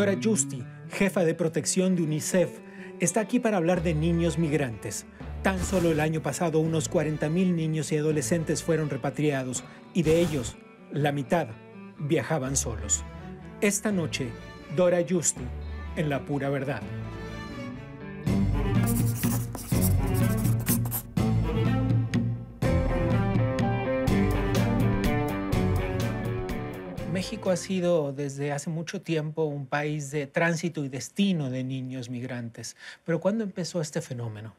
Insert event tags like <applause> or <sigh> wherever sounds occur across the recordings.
Dora Justi, jefa de protección de UNICEF, está aquí para hablar de niños migrantes. Tan solo el año pasado unos 40.000 niños y adolescentes fueron repatriados y de ellos la mitad viajaban solos. Esta noche, Dora Justi, en La Pura Verdad. México ha sido desde hace mucho tiempo un país de tránsito y destino de niños migrantes, pero ¿cuándo empezó este fenómeno?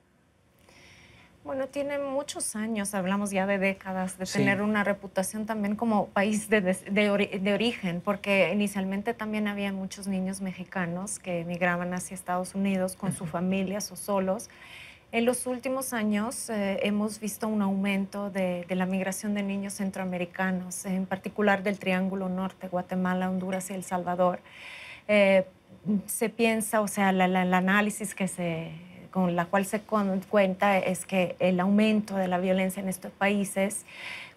Bueno, tiene muchos años, hablamos ya de décadas, de tener una reputación también como país de, origen, porque inicialmente también había muchos niños mexicanos que emigraban hacia Estados Unidos con sus familias o solos en los últimos años eh, hemos visto un aumento de, la migración de niños centroamericanos, en particular del Triángulo Norte, Guatemala, Honduras y El Salvador. Eh, se piensa, o sea, el análisis que se, con la cual se cuenta es que el aumento de la violencia en estos países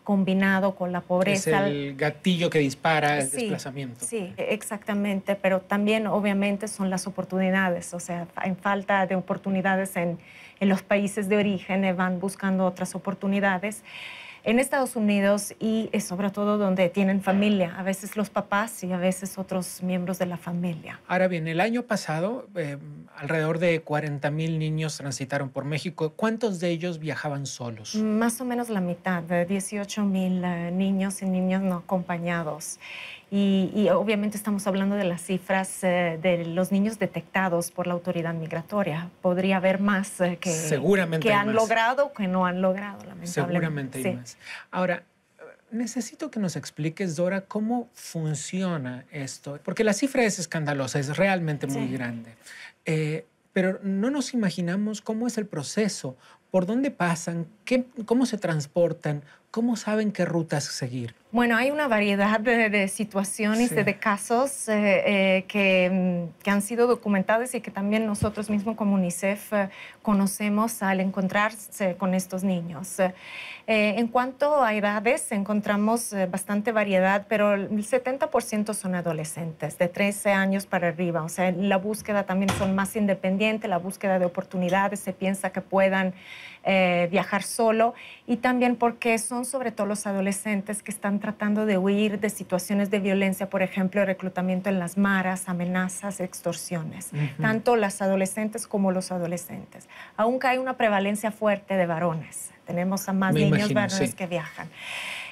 combinado con la pobreza. Es el gatillo que dispara el desplazamiento. Sí, exactamente, pero también obviamente son las oportunidades, o sea, en falta de oportunidades en, en los países de origen, eh, van buscando otras oportunidades en Estados Unidos y sobre todo donde tienen familia, a veces los papás y a veces otros miembros de la familia. Ahora bien, el año pasado eh, alrededor de 40 mil niños transitaron por México. ¿Cuántos de ellos viajaban solos? Más o menos la mitad, 18 mil eh, niños y niñas no acompañados. Y, obviamente estamos hablando de las cifras eh, de los niños detectados por la autoridad migratoria. Podría haber más eh, que, han logrado o que no han logrado, lamentablemente. Seguramente hay más. Ahora, necesito que nos expliques, Dora, cómo funciona esto, porque la cifra es escandalosa, es realmente muy grande. Eh, pero no nos imaginamos cómo es el proceso, por dónde pasan, cómo se transportan, ¿cómo saben qué rutas seguir? Bueno, hay una variedad de, situaciones, de, casos eh, eh, mm, que, han sido documentados y que también nosotros mismos como UNICEF eh, conocemos al encontrarse con estos niños. en cuanto a edades, encontramos bastante variedad, pero el 70% son adolescentes, de 13 años para arriba. O sea, la búsqueda también son más independiente, la búsqueda de oportunidades, se piensa que puedan viajar solo y también porque son sobre todo los adolescentes que están tratando de huir de situaciones de violencia, por ejemplo, reclutamiento en las maras, amenazas, extorsiones, tanto las adolescentes como los adolescentes. Aunque hay una prevalencia fuerte de varones, tenemos a más niños varones que viajan.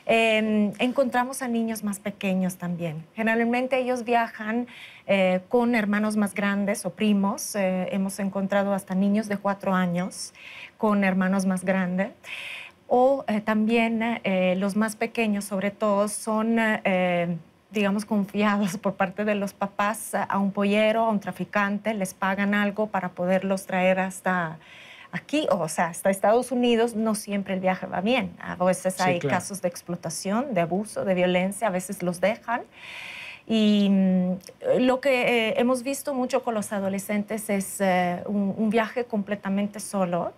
Em, encontramos a niños más pequeños también. Generalmente ellos viajan eh, con hermanos más grandes o primos. Eh, hemos encontrado hasta niños de cuatro años con hermanos más grandes o eh, también eh, los más pequeños, sobre todo, son, eh, digamos, confiados por parte de los papás a un pollero, a un traficante, les pagan algo para poderlos traer hasta aquí, o sea, hasta Estados Unidos. No siempre el viaje va bien. A veces hay casos de explotación, de abuso, de violencia, a veces los dejan. Y mm, lo que eh, hemos visto mucho con los adolescentes es eh, un, viaje completamente solo.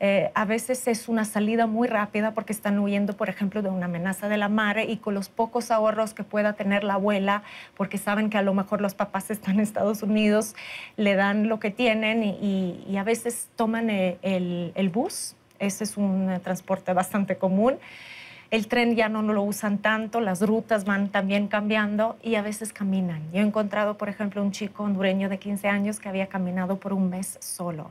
Eh, a veces es una salida muy rápida porque están huyendo, por ejemplo, de una amenaza de la madre y con los pocos ahorros que pueda tener la abuela, porque saben que a lo mejor los papás <laughs> están en Estados Unidos, le dan lo que tienen y, a veces toman el, el bus. Ese es un transporte bastante común el tren ya no, lo usan tanto, las rutas van también cambiando y a veces caminan. Yo he encontrado, por ejemplo, un chico hondureño de 15 años que había caminado por un mes solo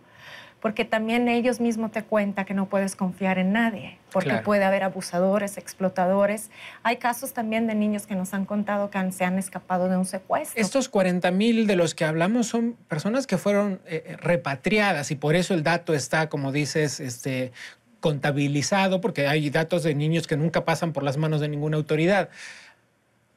porque también ellos mismos te cuentan que no puedes confiar en nadie, porque puede haber abusadores, explotadores. Hay casos también de niños que nos han contado que se han escapado de un secuestro. Estos 40 mil de los que hablamos son personas que fueron eh, eh, repatriadas y por eso el dato está, como dices, este, contabilizado, porque hay datos de niños que nunca pasan por las manos de ninguna autoridad.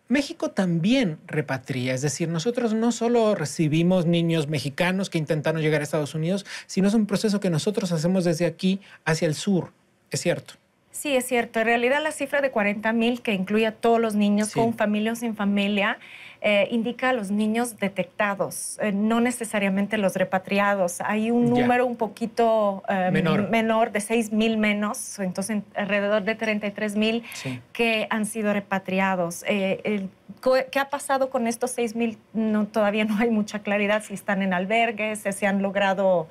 México también repatria, es decir, nosotros no solo recibimos niños mexicanos que intentaron llegar a Estados Unidos, sino es un proceso que nosotros hacemos desde aquí hacia el sur, es cierto. Sí, es cierto. En realidad la cifra de 40 mil, que incluye a todos los niños con familia o sin familia, eh, indica a los niños detectados, eh, no necesariamente los repatriados. Hay un número un poquito eh, menor. de 6 mil menos, entonces alrededor de 33 mil que han sido repatriados. ¿Qué ha pasado con estos 6 mil? todavía no hay mucha claridad si están en albergues, si han logrado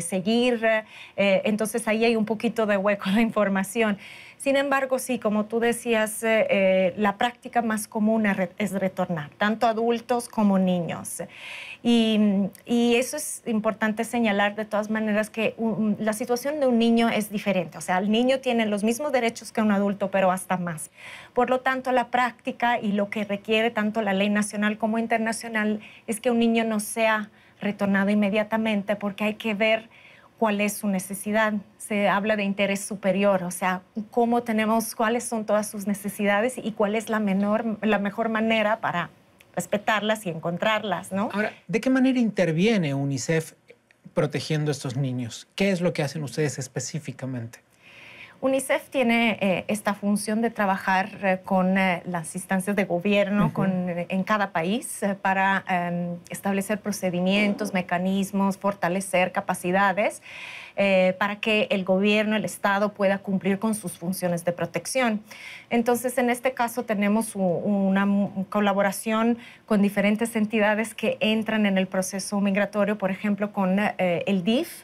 seguir. entonces ahí hay un poquito de hueco de información. Sin embargo, sí, como tú decías, eh, eh, la práctica más común es retornar, tanto adultos como niños. Y, eso es importante señalar de todas maneras que la situación de un niño es diferente. O sea, el niño tiene los mismos derechos que un adulto, pero hasta más. Por lo tanto, la práctica y lo que requiere tanto la ley nacional como internacional es que un niño no sea retornado inmediatamente porque hay que ver cuál es su necesidad. Se habla de interés superior, o sea, cómo tenemos, cuáles son todas sus necesidades y cuál es la, menor, la mejor manera para respetarlas y encontrarlas, ¿no? Ahora, ¿de qué manera interviene UNICEF protegiendo a estos niños? ¿Qué es lo que hacen ustedes específicamente? UNICEF tiene eh, esta función de trabajar eh, con eh, las instancias de gobierno en cada país para em, establecer procedimientos, mecanismos, fortalecer capacidades para que el gobierno, el Estado pueda cumplir con sus funciones de protección. Entonces, en este caso tenemos una colaboración con diferentes entidades que entran en el proceso migratorio, por ejemplo, con el DIF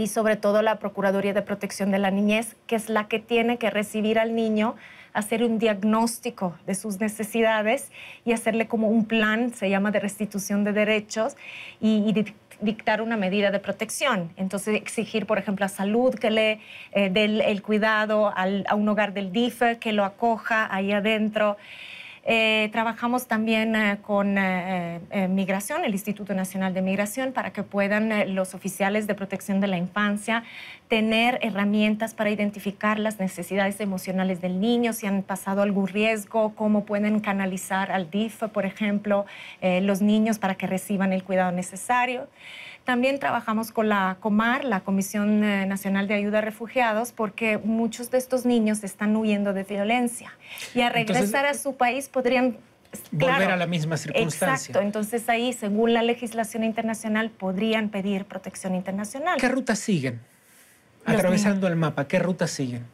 y sobre todo la Procuraduría de Protección de la Niñez, que es la que tiene que recibir al niño, hacer un diagnóstico de sus necesidades y hacerle como un plan, se llama de restitución de derechos, y, dictar una medida de protección. Entonces, exigir, por ejemplo, a salud que le eh, dé el, cuidado, a un hogar del DIFE que lo acoja ahí adentro. Eh, trabajamos también eh, con eh, Migración, el Instituto Nacional de Migración, para que puedan los oficiales de protección de la infancia tener herramientas para identificar las necesidades emocionales del niño, si han pasado algún riesgo, cómo pueden canalizar al DIF, por ejemplo, los niños para que reciban el cuidado necesario. También trabajamos con la COMAR, la Comisión eh, Nacional de Ayuda a Refugiados, porque muchos de estos niños están huyendo de violencia y a regresar a su país podrían volver a la misma circunstancia. Exacto, entonces ahí, según la legislación internacional, podrían pedir protección internacional. ¿Qué rutas siguen? Atravesando el mapa, ¿qué rutas siguen?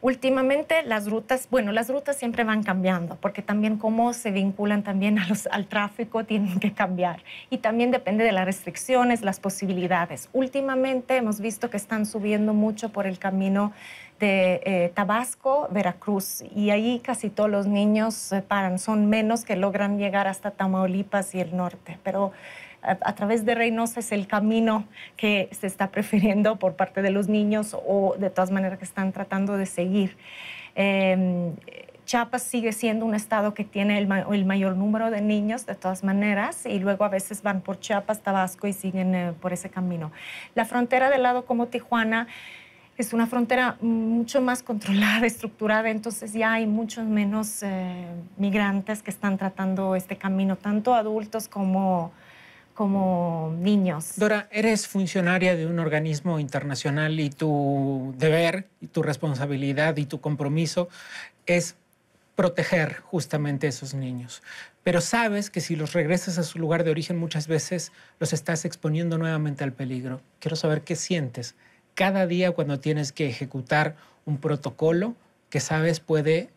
Últimamente las rutas, bueno, las rutas siempre van cambiando, porque también cómo se vinculan también a los, al tráfico tienen que cambiar. Y también depende de las restricciones, las posibilidades. Últimamente hemos visto que están subiendo mucho por el camino de eh, Tabasco, Veracruz, y ahí casi todos los niños paran, son menos que logran llegar hasta Tamaulipas y el norte, pero a, través de Reynosa es el camino que se está prefiriendo por parte de los niños o de todas maneras que están tratando de seguir. Em, Chiapas sigue siendo un estado que tiene el, mayor número de niños, de todas maneras, y luego a veces van por Chiapas, Tabasco y siguen eh, por ese camino. La frontera del lado como Tijuana es una frontera mucho más controlada, <laughs> estructurada, entonces ya hay muchos menos eh, migrantes que están tratando este camino, tanto adultos como como niños. Dora, eres funcionaria de un organismo internacional y tu deber y tu responsabilidad y tu compromiso es proteger justamente a esos niños. Pero sabes que si los regresas a su lugar de origen muchas veces los estás exponiendo nuevamente al peligro. Quiero saber qué sientes cada día cuando tienes que ejecutar un protocolo que sabes puede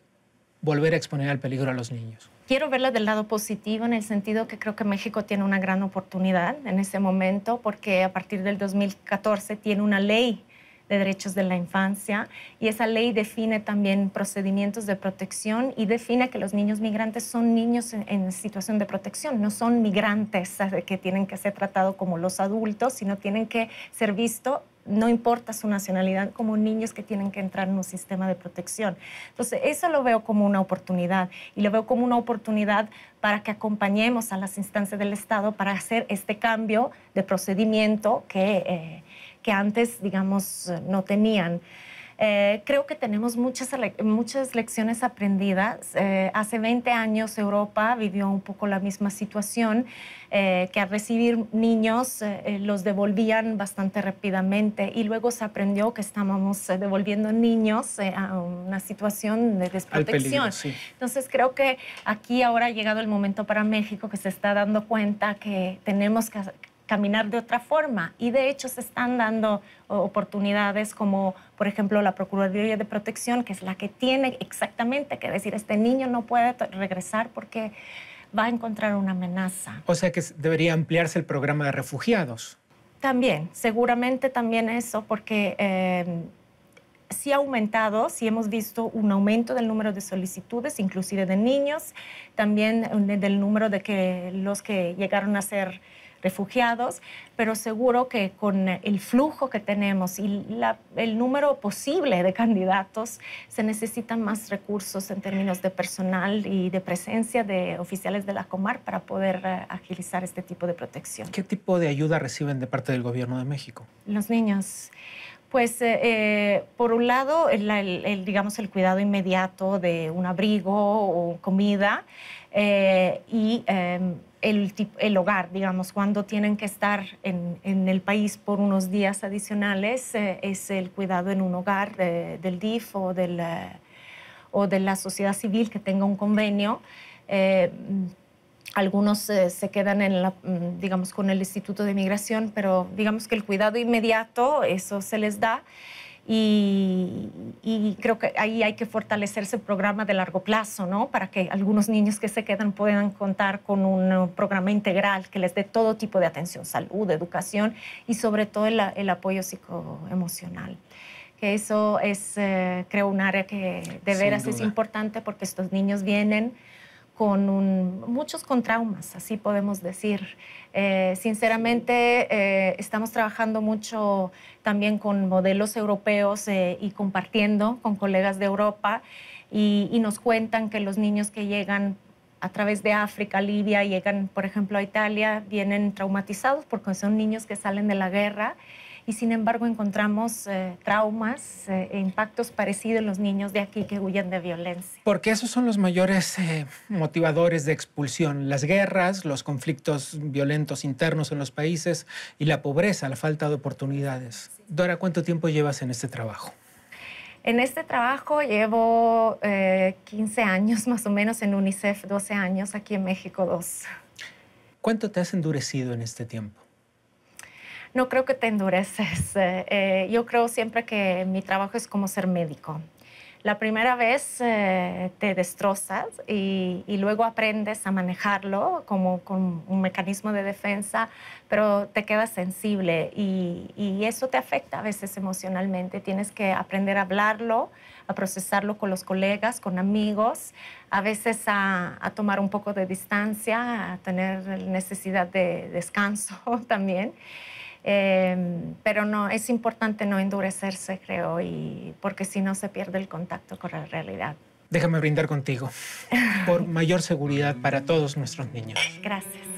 volver a exponer al peligro a los niños quiero verla del lado positivo en el sentido que creo que México tiene una gran oportunidad en ese momento porque a partir del 2014 tiene una ley de derechos de la infancia y esa ley define también procedimientos de protección y define que los niños migrantes son niños en, situación de protección, no son migrantes que tienen que ser tratados como los adultos, sino tienen que ser vistos no importa su nacionalidad, como niños que tienen que entrar en un sistema de protección. Entonces, eso lo veo como una oportunidad y lo veo como una oportunidad para que acompañemos a las instancias del Estado para hacer este cambio de procedimiento que, eh, que antes, digamos, no tenían. Eh, creo que tenemos muchas, muchas lecciones aprendidas. Eh, hace 20 años Europa vivió un poco la misma situación, eh, que al recibir niños los devolvían bastante rápidamente y luego se aprendió que estábamos devolviendo niños a una situación de desprotección. Entonces creo que aquí ahora ha llegado el momento para México que se está dando cuenta que tenemos que caminar de otra forma. Y de hecho se están dando oportunidades como, por ejemplo, la Procuraduría de Protección, que es la que tiene exactamente que decir, este niño no puede regresar porque va a encontrar una amenaza. O sea que debería ampliarse el programa de refugiados. También, seguramente también eso, porque... Eh, sí ha aumentado, sí hemos visto un aumento del número de solicitudes, inclusive de niños, también eh, del número de que los que llegaron a ser refugiados, pero seguro que con el flujo que tenemos y el número posible de candidatos, se necesitan más recursos en términos de personal y de presencia de oficiales de la Comar para poder eh, agilizar este tipo de protección. ¿Qué tipo de ayuda reciben de parte del gobierno de México? Los niños. Pues eh, eh, por un lado, el, digamos, el cuidado inmediato de un abrigo o comida y em, el, hogar, digamos, cuando tienen que estar en, el país por unos días adicionales, eh, es el cuidado en un hogar eh, del DIF eh, o, de la sociedad civil que tenga un convenio. algunos se quedan en la, mm, digamos, con el Instituto de Migración, pero digamos que el cuidado inmediato, eso se les da. Y, creo que ahí hay que fortalecer ese programa de largo plazo, ¿no? Para que algunos niños que se quedan puedan contar con un programa integral que les dé todo tipo de atención, salud, educación y sobre todo el, apoyo psicoemocional. Que eso es, eh, creo, un área que de veras es importante porque estos niños vienen con muchos con traumas, así podemos decir. Eh, sinceramente, eh, estamos trabajando mucho también con modelos europeos eh, y compartiendo con colegas de Europa y, y, nos cuentan que los niños que llegan a través de África, Libia, llegan, por ejemplo, a Italia, vienen traumatizados porque son niños que salen de la guerra y sin embargo encontramos eh, traumas eh, e impactos parecidos en los niños de aquí que huyen de violencia. Porque esos son los mayores eh, motivadores de expulsión, las guerras, los conflictos violentos internos en los países y la pobreza, la falta de oportunidades. Dora, ¿cuánto tiempo llevas en este trabajo? En este trabajo llevo 15 años más o menos en UNICEF, 12 años, aquí en México 2. ¿Cuánto te has endurecido en este tiempo? no creo que te endureces. Eh, eh, yo creo siempre que mi trabajo es como ser médico. La primera vez eh, te destrozas y, luego aprendes a manejarlo como con un mecanismo de defensa, pero te quedas sensible y, eso te afecta a veces emocionalmente. Tienes que aprender a hablarlo, a procesarlo con los colegas, con amigos, a veces a, a, tomar un poco de distancia, a tener necesidad de descanso <laughs> también. Em, pero no, es importante no endurecerse, creo, y, porque si no se pierde el contacto con la realidad. Déjame brindar contigo por <laughs> mayor seguridad para todos nuestros niños. Gracias.